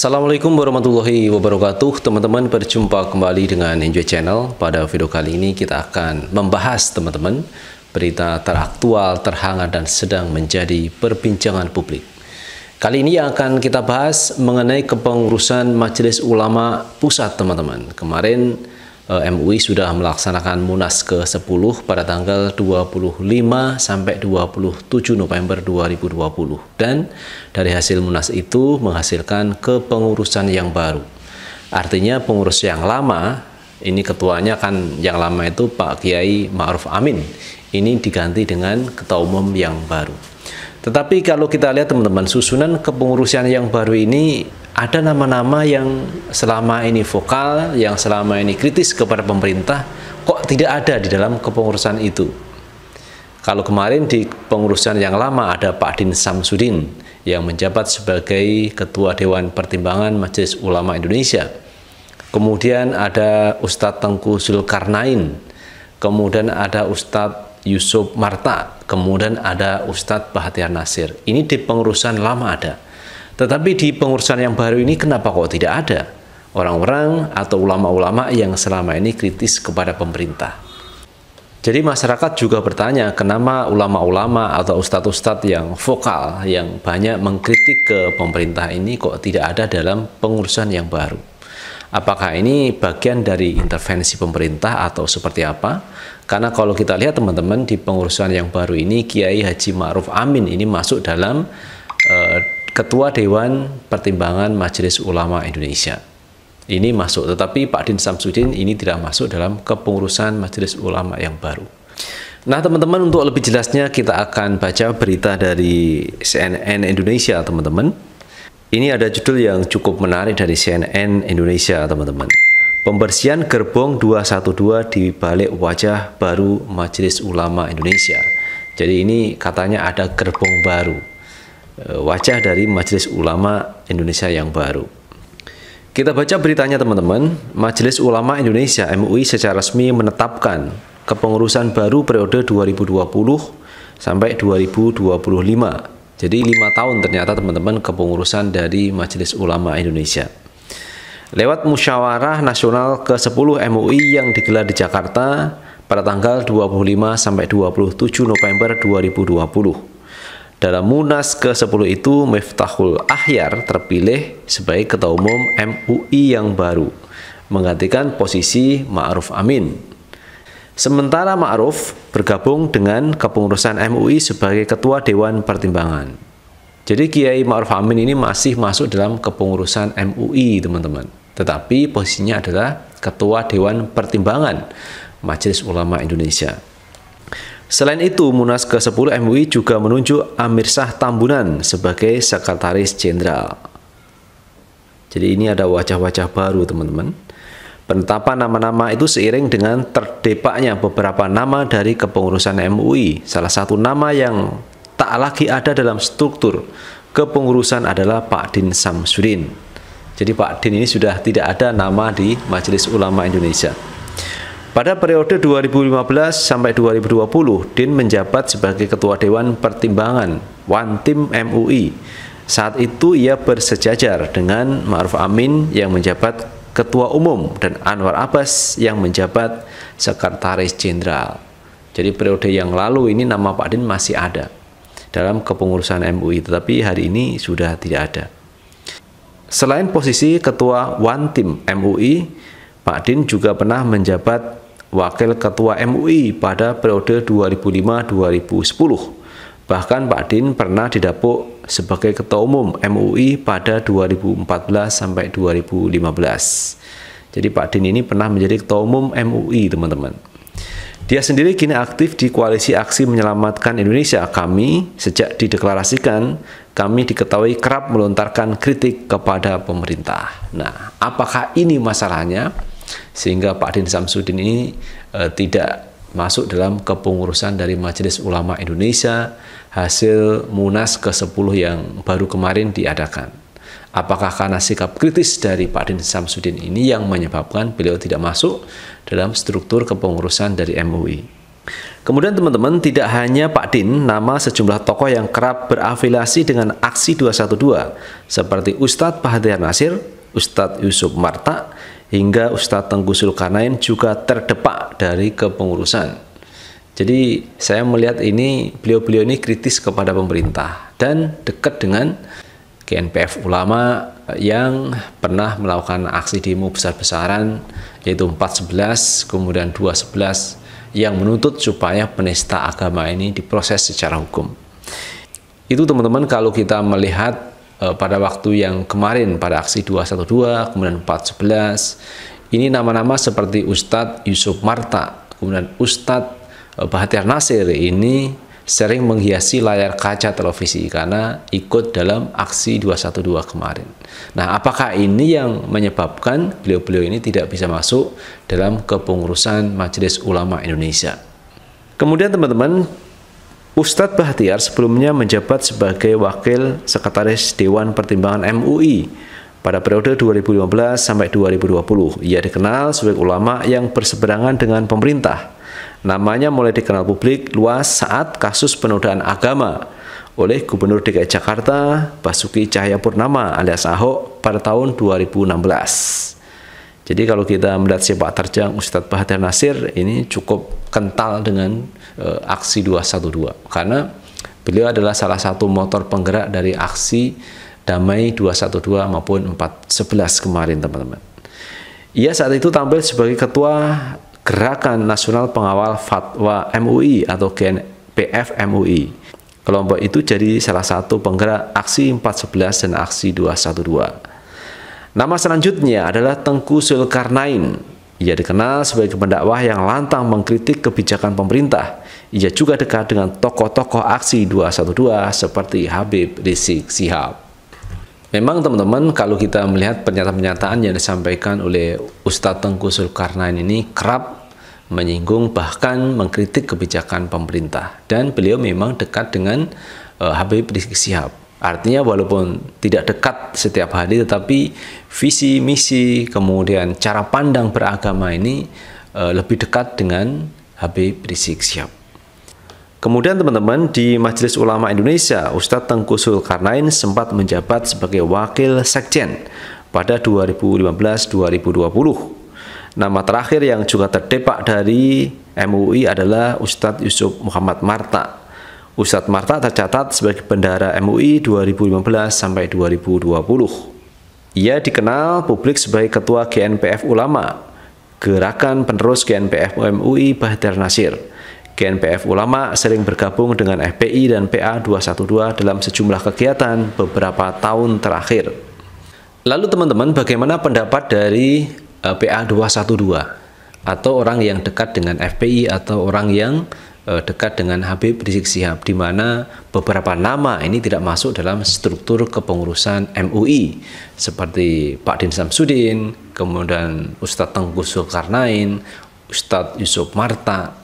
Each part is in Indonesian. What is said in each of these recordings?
Assalamualaikum warahmatullahi wabarakatuh Teman-teman berjumpa kembali dengan Enjoy Channel Pada video kali ini kita akan membahas teman-teman Berita teraktual, terhangat dan sedang menjadi perbincangan publik Kali ini yang akan kita bahas mengenai kepengurusan Majelis Ulama Pusat teman-teman Kemarin Eh, MUI sudah melaksanakan Munas ke-10 pada tanggal 25 sampai 27 November 2020 dan dari hasil Munas itu menghasilkan kepengurusan yang baru. Artinya pengurus yang lama ini ketuanya kan yang lama itu Pak Kiai Ma'ruf Amin. Ini diganti dengan ketua umum yang baru. Tetapi kalau kita lihat teman-teman, susunan kepengurusan yang baru ini ada nama-nama yang selama ini vokal, yang selama ini kritis kepada pemerintah, kok tidak ada di dalam kepengurusan itu. Kalau kemarin di pengurusan yang lama ada Pak Din Samsudin yang menjabat sebagai Ketua Dewan Pertimbangan Majelis Ulama Indonesia. Kemudian ada Ustadz Tengku Zulkarnain, kemudian ada Ustadz Yusuf Marta, kemudian ada Ustadz Bahtiar Nasir. Ini di pengurusan lama ada. Tetapi di pengurusan yang baru ini kenapa kok tidak ada orang-orang atau ulama-ulama yang selama ini kritis kepada pemerintah? Jadi masyarakat juga bertanya kenapa ulama-ulama atau ustadz-ustadz yang vokal yang banyak mengkritik ke pemerintah ini kok tidak ada dalam pengurusan yang baru apakah ini bagian dari intervensi pemerintah atau seperti apa? Karena kalau kita lihat teman-teman di pengurusan yang baru ini Kiai Haji Ma'ruf Amin ini masuk dalam eh, Ketua Dewan Pertimbangan Majelis Ulama Indonesia. Ini masuk, tetapi Pak Din Samsudin ini tidak masuk dalam kepengurusan Majelis Ulama yang baru. Nah, teman-teman, untuk lebih jelasnya kita akan baca berita dari CNN Indonesia, teman-teman. Ini ada judul yang cukup menarik dari CNN Indonesia, teman-teman. Pembersihan gerbong 212 di balik wajah baru Majelis Ulama Indonesia. Jadi ini katanya ada gerbong baru. E, wajah dari Majelis Ulama Indonesia yang baru. Kita baca beritanya teman-teman. Majelis Ulama Indonesia MUI secara resmi menetapkan kepengurusan baru periode 2020 sampai 2025 jadi lima tahun ternyata teman-teman kepengurusan dari Majelis Ulama Indonesia. Lewat musyawarah nasional ke-10 MUI yang digelar di Jakarta pada tanggal 25 sampai 27 November 2020. Dalam Munas ke-10 itu, Miftahul Ahyar terpilih sebagai Ketua Umum MUI yang baru, menggantikan posisi Ma'ruf Amin Sementara Ma'ruf bergabung dengan kepengurusan MUI sebagai Ketua Dewan Pertimbangan. Jadi Kiai Ma'ruf Amin ini masih masuk dalam kepengurusan MUI, teman-teman. Tetapi posisinya adalah Ketua Dewan Pertimbangan Majelis Ulama Indonesia. Selain itu, Munas ke-10 MUI juga menunjuk Amir Shah Tambunan sebagai Sekretaris Jenderal. Jadi ini ada wajah-wajah baru, teman-teman Penetapan nama-nama itu seiring dengan terdepaknya beberapa nama dari kepengurusan MUI. Salah satu nama yang tak lagi ada dalam struktur kepengurusan adalah Pak Din Samsudin. Jadi Pak Din ini sudah tidak ada nama di Majelis Ulama Indonesia. Pada periode 2015 sampai 2020, Din menjabat sebagai Ketua Dewan Pertimbangan One Team MUI. Saat itu ia bersejajar dengan Ma'ruf Amin yang menjabat Ketua Umum dan Anwar Abbas yang menjabat Sekretaris Jenderal. Jadi periode yang lalu ini nama Pak Din masih ada dalam kepengurusan MUI, tetapi hari ini sudah tidak ada. Selain posisi Ketua One Team MUI, Pak Din juga pernah menjabat Wakil Ketua MUI pada periode 2005-2010. Bahkan Pak Din pernah didapuk sebagai Ketua Umum MUI pada 2014 sampai 2015. Jadi Pak Din ini pernah menjadi Ketua Umum MUI, teman-teman. Dia sendiri kini aktif di Koalisi Aksi Menyelamatkan Indonesia Kami sejak dideklarasikan, kami diketahui kerap melontarkan kritik kepada pemerintah. Nah, apakah ini masalahnya? Sehingga Pak Din Samsudin ini e, tidak masuk dalam kepengurusan dari Majelis Ulama Indonesia hasil Munas ke-10 yang baru kemarin diadakan. Apakah karena sikap kritis dari Pak Din Samsudin ini yang menyebabkan beliau tidak masuk dalam struktur kepengurusan dari MUI? Kemudian teman-teman, tidak hanya Pak Din, nama sejumlah tokoh yang kerap berafiliasi dengan aksi 212 seperti Ustadz Bahadir Nasir, Ustadz Yusuf Marta, hingga Ustadz Tengku Sulkarnain juga terdepak dari kepengurusan. Jadi saya melihat ini beliau-beliau ini kritis kepada pemerintah dan dekat dengan GNPF ulama yang pernah melakukan aksi demo besar-besaran yaitu 411 kemudian 211 yang menuntut supaya penista agama ini diproses secara hukum. Itu teman-teman kalau kita melihat eh, pada waktu yang kemarin pada aksi 212 kemudian 411 ini nama-nama seperti Ustadz Yusuf Marta kemudian Ustadz Eh, Bahtiar Nasir ini sering menghiasi layar kaca televisi karena ikut dalam aksi 212 kemarin. Nah, apakah ini yang menyebabkan beliau-beliau ini tidak bisa masuk dalam kepengurusan Majelis Ulama Indonesia? Kemudian teman-teman, Ustadz Bahtiar sebelumnya menjabat sebagai Wakil Sekretaris Dewan Pertimbangan MUI pada periode 2015 sampai 2020. Ia dikenal sebagai ulama yang berseberangan dengan pemerintah Namanya mulai dikenal publik luas saat kasus penodaan agama oleh Gubernur DKI Jakarta Basuki Cahayapurnama alias Ahok pada tahun 2016. Jadi kalau kita melihat sepak terjang Ustadz Bahadir Nasir ini cukup kental dengan e, aksi 212 karena beliau adalah salah satu motor penggerak dari aksi damai 212 maupun 411 kemarin teman-teman. Ia saat itu tampil sebagai ketua Gerakan Nasional Pengawal Fatwa MUI atau GNPF MUI. Kelompok itu jadi salah satu penggerak aksi 411 dan aksi 212. Nama selanjutnya adalah Tengku Zulkarnain. Ia dikenal sebagai pendakwah yang lantang mengkritik kebijakan pemerintah. Ia juga dekat dengan tokoh-tokoh aksi 212 seperti Habib Rizik Sihab. Memang teman-teman kalau kita melihat pernyataan-pernyataan yang disampaikan oleh Ustadz Tengku Zulkarnain ini kerap menyinggung bahkan mengkritik kebijakan pemerintah dan beliau memang dekat dengan uh, Habib Rizik Sihab. Artinya walaupun tidak dekat setiap hari tetapi visi misi kemudian cara pandang beragama ini uh, lebih dekat dengan Habib Rizik Sihab. Kemudian teman-teman di Majelis Ulama Indonesia, Ustadz Tengku Zulkarnain sempat menjabat sebagai wakil sekjen pada 2015-2020. Nama terakhir yang juga terdepak dari MUI adalah Ustadz Yusuf Muhammad Marta. Ustadz Marta tercatat sebagai bendara MUI 2015 sampai 2020. Ia dikenal publik sebagai ketua GNPF Ulama, Gerakan Penerus GNPF MUI Bahtiar Nasir GNPF Ulama sering bergabung dengan FPI dan PA 212 dalam sejumlah kegiatan beberapa tahun terakhir. Lalu teman-teman, bagaimana pendapat dari uh, PA 212 atau orang yang dekat dengan FPI atau orang yang uh, dekat dengan Habib Rizik Sihab di mana beberapa nama ini tidak masuk dalam struktur kepengurusan MUI seperti Pak Din Samsudin, kemudian Ustadz Tengku Zulkarnain, Ustadz Yusuf Marta,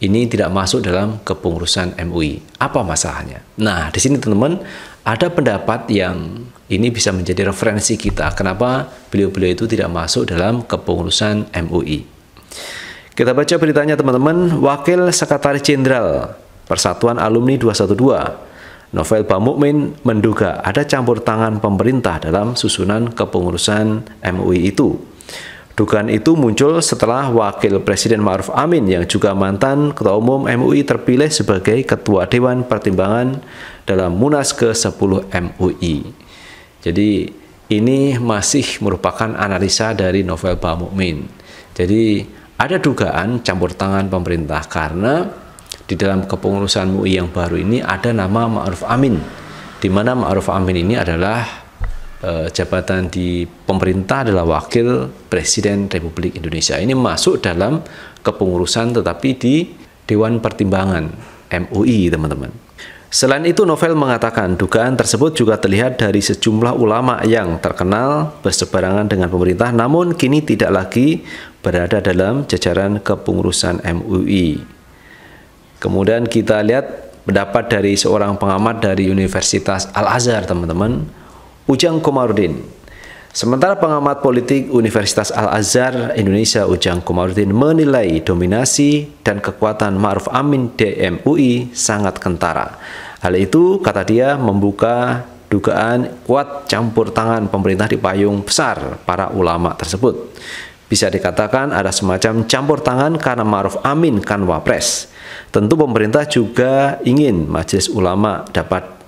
ini tidak masuk dalam kepengurusan MUI. Apa masalahnya? Nah, di sini teman-teman ada pendapat yang ini bisa menjadi referensi kita. Kenapa beliau-beliau itu tidak masuk dalam kepengurusan MUI? Kita baca beritanya teman-teman. Wakil Sekretaris Jenderal Persatuan Alumni 212 Novel Bamukmin menduga ada campur tangan pemerintah dalam susunan kepengurusan MUI itu. Dugaan itu muncul setelah Wakil Presiden Ma'ruf Amin yang juga mantan Ketua Umum MUI terpilih sebagai Ketua Dewan Pertimbangan dalam Munas ke-10 MUI. Jadi ini masih merupakan analisa dari novel Pak Mukmin. Jadi ada dugaan campur tangan pemerintah karena di dalam kepengurusan MUI yang baru ini ada nama Ma'ruf Amin di mana Ma'ruf Amin ini adalah Eh, jabatan di pemerintah adalah wakil presiden Republik Indonesia. Ini masuk dalam kepengurusan tetapi di Dewan Pertimbangan MUI, teman-teman. Selain itu, Novel mengatakan dugaan tersebut juga terlihat dari sejumlah ulama yang terkenal berseberangan dengan pemerintah, namun kini tidak lagi berada dalam jajaran kepengurusan MUI. Kemudian kita lihat pendapat dari seorang pengamat dari Universitas Al-Azhar, teman-teman. Ujang Komarudin. Sementara pengamat politik Universitas Al-Azhar Indonesia Ujang Komarudin menilai dominasi dan kekuatan Ma'ruf Amin DMUI sangat kentara. Hal itu, kata dia, membuka dugaan kuat campur tangan pemerintah di payung besar para ulama tersebut. Bisa dikatakan ada semacam campur tangan karena Ma'ruf Amin kan wapres. Tentu pemerintah juga ingin majelis ulama dapat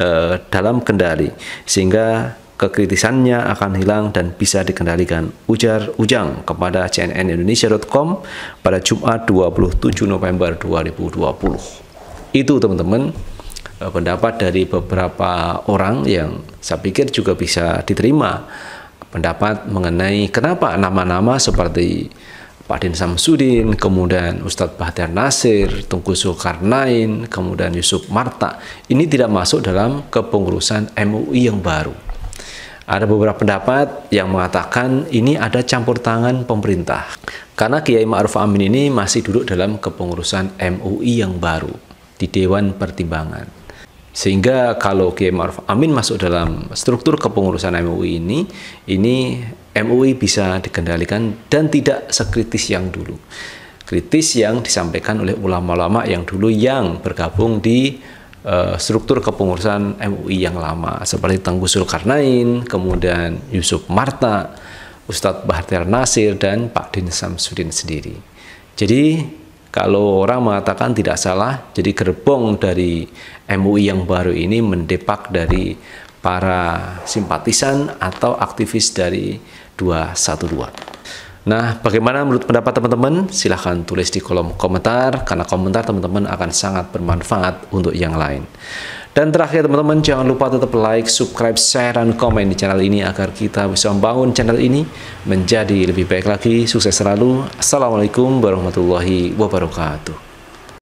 Eh, dalam kendali sehingga kekritisannya akan hilang dan bisa dikendalikan. Ujar Ujang kepada CNN Indonesia.com pada Jumat 27 November 2020. Itu teman-teman eh, pendapat dari beberapa orang yang saya pikir juga bisa diterima pendapat mengenai kenapa nama-nama seperti Pak Din Samsudin, kemudian Ustadz Bahtiar Nasir, Tungku Zulkarnain, kemudian Yusuf Marta. Ini tidak masuk dalam kepengurusan MUI yang baru. Ada beberapa pendapat yang mengatakan ini ada campur tangan pemerintah. Karena Kiai Ma'ruf Amin ini masih duduk dalam kepengurusan MUI yang baru di Dewan Pertimbangan. Sehingga kalau Kiai Ma'ruf Amin masuk dalam struktur kepengurusan MUI ini, ini MUI bisa dikendalikan dan tidak sekritis yang dulu. Kritis yang disampaikan oleh ulama-ulama yang dulu yang bergabung di uh, struktur kepengurusan MUI yang lama seperti Tengku Zulkarnain, kemudian Yusuf Marta, Ustadz Bahtiar Nasir dan Pak Din Samsudin sendiri. Jadi kalau orang mengatakan tidak salah, jadi gerbong dari MUI yang baru ini mendepak dari para simpatisan atau aktivis dari 212. Nah, bagaimana menurut pendapat teman-teman? Silahkan tulis di kolom komentar, karena komentar teman-teman akan sangat bermanfaat untuk yang lain. Dan terakhir teman-teman, jangan lupa tetap like, subscribe, share, dan komen di channel ini agar kita bisa membangun channel ini menjadi lebih baik lagi. Sukses selalu. Assalamualaikum warahmatullahi wabarakatuh.